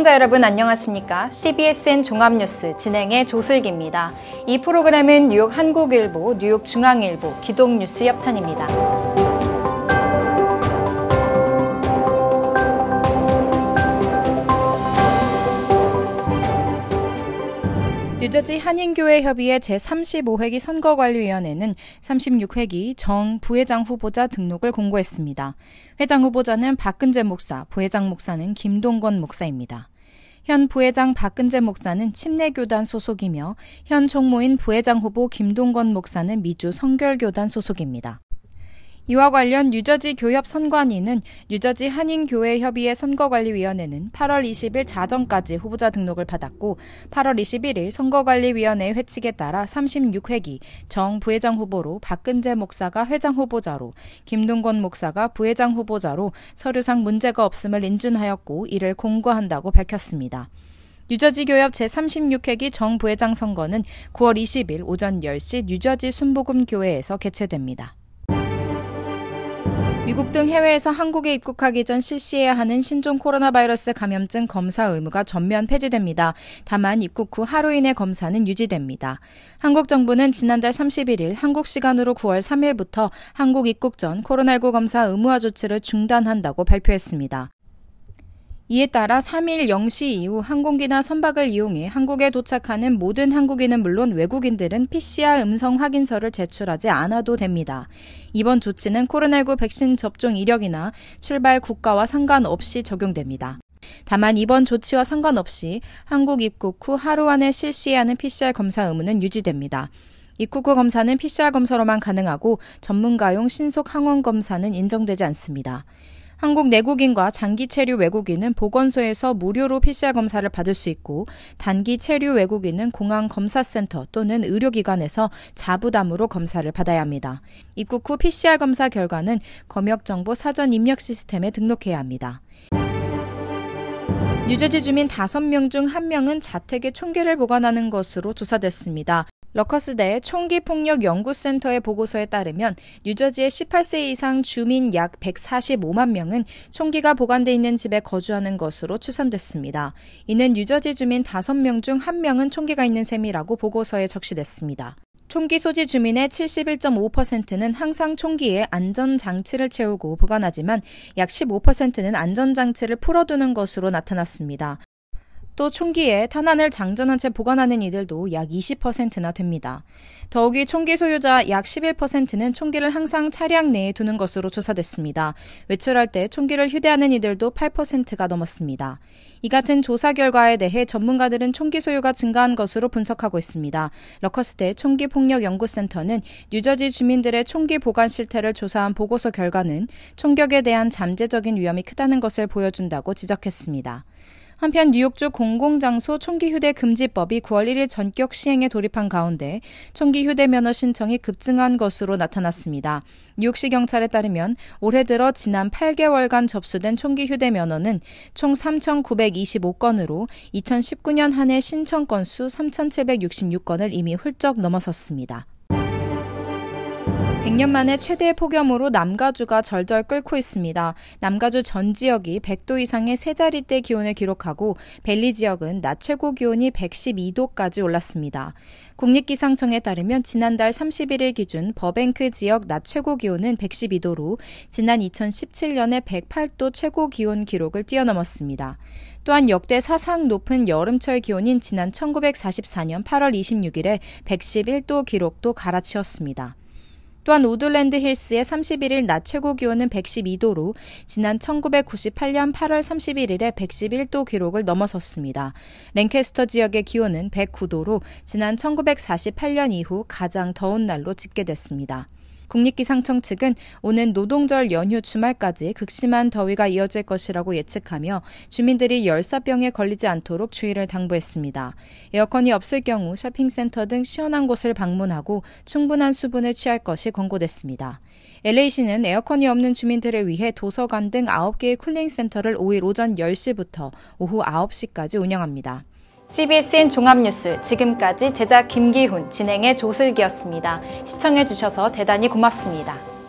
시청자 여러분 안녕하십니까? CBSN 종합뉴스 진행의 조슬기입니다. 이 프로그램은 뉴욕 한국일보, 뉴욕 중앙일보, 기동뉴스 협찬입니다. 뉴저지 한인교회 협의회 제35회기 선거관리위원회는 36회기 정 부회장 후보자 등록을 공고했습니다. 회장 후보자는 박근재 목사, 부회장 목사는 김동건 목사입니다. 현 부회장 박근재 목사는 침례교단 소속이며 현 총무인 부회장 후보 김동건 목사는 미주 성결교단 소속입니다. 이와 관련 뉴저지 교협 선관위는 뉴저지 한인교회 협의회 선거관리위원회는 8월 20일 자정까지 후보자 등록을 받았고 8월 21일 선거관리위원회 회칙에 따라 36회기 정 부회장 후보로 박근재 목사가 회장 후보자로 김동건 목사가 부회장 후보자로 서류상 문제가 없음을 인준하였고 이를 공고한다고 밝혔습니다. 뉴저지 교협 제36회기 정 부회장 선거는 9월 20일 오전 10시 뉴저지 순복음교회에서 개최됩니다. 미국 등 해외에서 한국에 입국하기 전 실시해야 하는 신종 코로나 바이러스 감염증 검사 의무가 전면 폐지됩니다. 다만 입국 후 하루 이내 검사는 유지됩니다. 한국 정부는 지난달 31일 한국 시간으로 9월 3일부터 한국 입국 전 코로나19 검사 의무화 조치를 중단한다고 발표했습니다. 이에 따라 3일 0시 이후 항공기나 선박을 이용해 한국에 도착하는 모든 한국인은 물론 외국인들은 PCR 음성 확인서를 제출하지 않아도 됩니다. 이번 조치는 코로나19 백신 접종 이력이나 출발 국가와 상관없이 적용됩니다. 다만 이번 조치와 상관없이 한국 입국 후 하루 안에 실시해야 하는 PCR 검사 의무는 유지됩니다. 입국 후 검사는 PCR 검사로만 가능하고 전문가용 신속 항원 검사는 인정되지 않습니다. 한국 내국인과 장기 체류 외국인은 보건소에서 무료로 PCR 검사를 받을 수 있고 단기 체류 외국인은 공항 검사센터 또는 의료기관에서 자부담으로 검사를 받아야 합니다. 입국 후 PCR 검사 결과는 검역 정보 사전 입력 시스템에 등록해야 합니다. 뉴저지 주민 5명 중 1명은 자택에 총기를 보관하는 것으로 조사됐습니다. 러커스대 총기폭력연구센터의 보고서에 따르면 뉴저지의 18세 이상 주민 약 145만 명은 총기가 보관돼 있는 집에 거주하는 것으로 추산됐습니다. 이는 뉴저지 주민 5명 중 1명은 총기가 있는 셈이라고 보고서에 적시됐습니다. 총기 소지 주민의 71.5%는 항상 총기에 안전장치를 채우고 보관하지만 약 15%는 안전장치를 풀어두는 것으로 나타났습니다. 또 총기에 탄환을 장전한 채 보관하는 이들도 약 20%나 됩니다. 더욱이 총기 소유자 약 11%는 총기를 항상 차량 내에 두는 것으로 조사됐습니다. 외출할 때 총기를 휴대하는 이들도 8%가 넘었습니다. 이 같은 조사 결과에 대해 전문가들은 총기 소유가 증가한 것으로 분석하고 있습니다. 러커스대 총기 폭력 연구센터는 뉴저지 주민들의 총기 보관 실태를 조사한 보고서 결과는 총격에 대한 잠재적인 위험이 크다는 것을 보여준다고 지적했습니다. 한편 뉴욕주 공공장소 총기 휴대 금지법이 9월 1일 전격 시행에 돌입한 가운데 총기 휴대 면허 신청이 급증한 것으로 나타났습니다. 뉴욕시 경찰에 따르면 올해 들어 지난 8개월간 접수된 총기 휴대 면허는 총 3,925건으로 2019년 한 해 신청 건수 3,766건을 이미 훌쩍 넘어섰습니다. 100년 만에 최대의 폭염으로 남가주가 절절 끓고 있습니다. 남가주 전 지역이 100도 이상의 세 자릿대 기온을 기록하고 벨리 지역은 낮 최고 기온이 112도까지 올랐습니다. 국립기상청에 따르면 지난달 31일 기준 버뱅크 지역 낮 최고 기온은 112도로 지난 2017년에 108도 최고 기온 기록을 뛰어넘었습니다. 또한 역대 사상 높은 여름철 기온인 지난 1944년 8월 26일에 111도 기록도 갈아치웠습니다. 또한 우드랜드 힐스의 31일 낮 최고 기온은 112도로 지난 1998년 8월 31일에 111도 기록을 넘어섰습니다. 랭캐스터 지역의 기온은 109도로 지난 1948년 이후 가장 더운 날로 집계됐습니다. 국립기상청 측은 오는 노동절 연휴 주말까지 극심한 더위가 이어질 것이라고 예측하며 주민들이 열사병에 걸리지 않도록 주의를 당부했습니다. 에어컨이 없을 경우 쇼핑센터 등 시원한 곳을 방문하고 충분한 수분을 취할 것이 권고됐습니다. LA시는 에어컨이 없는 주민들을 위해 도서관 등 9개의 쿨링센터를 5일 오전 10시부터 오후 9시까지 운영합니다. CBSN 종합뉴스 지금까지 제작 김기훈, 진행의 조슬기였습니다. 시청해주셔서 대단히 고맙습니다.